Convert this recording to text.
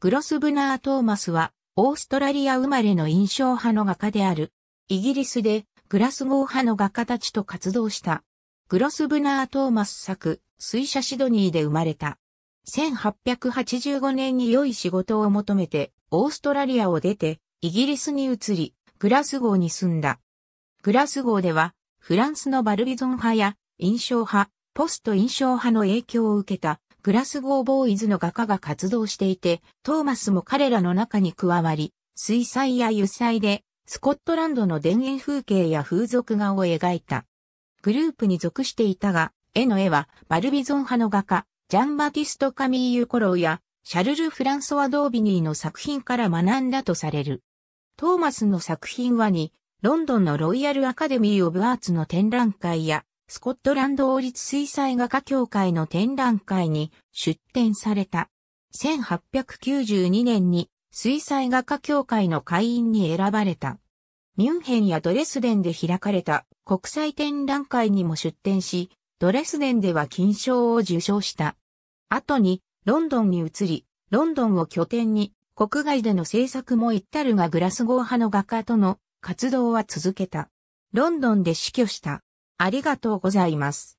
グロスブナー・トーマスは、オーストラリア生まれの印象派の画家である。イギリスで、グラスゴー派の画家たちと活動した。グロスブナー・トーマス作、水車シドニーで生まれた。1885年に良い仕事を求めて、オーストラリアを出て、イギリスに移り、グラスゴーに住んだ。グラスゴーでは、フランスのバルビゾン派や、印象派、ポスト印象派の影響を受けた、グラスゴーボーイズの画家が活動していて、トーマスも彼らの中に加わり、水彩や油彩で、スコットランドの田園風景や風俗画を描いた。グループに属していたが、絵の絵は、バルビゾン派の画家、ジャンバティスト・カミーユ・コローや、シャルル・フランソワ・ドービニーの作品から学んだとされる。トーマスの作品はに、ロンドンのロイヤル・アカデミー・オブ・アーツの展覧会や、スコットランド王立水彩画家協会の展覧会に出展された。1892年に水彩画家協会の会員に選ばれた。ミュンヘンやドレスデンで開かれた国際展覧会にも出展し、ドレスデンでは金賞を受賞した。後にロンドンに移り、ロンドンを拠点に国外での制作も行ったるがグラスゴー派の画家との活動は続けた。ロンドンで死去した。ありがとうございます。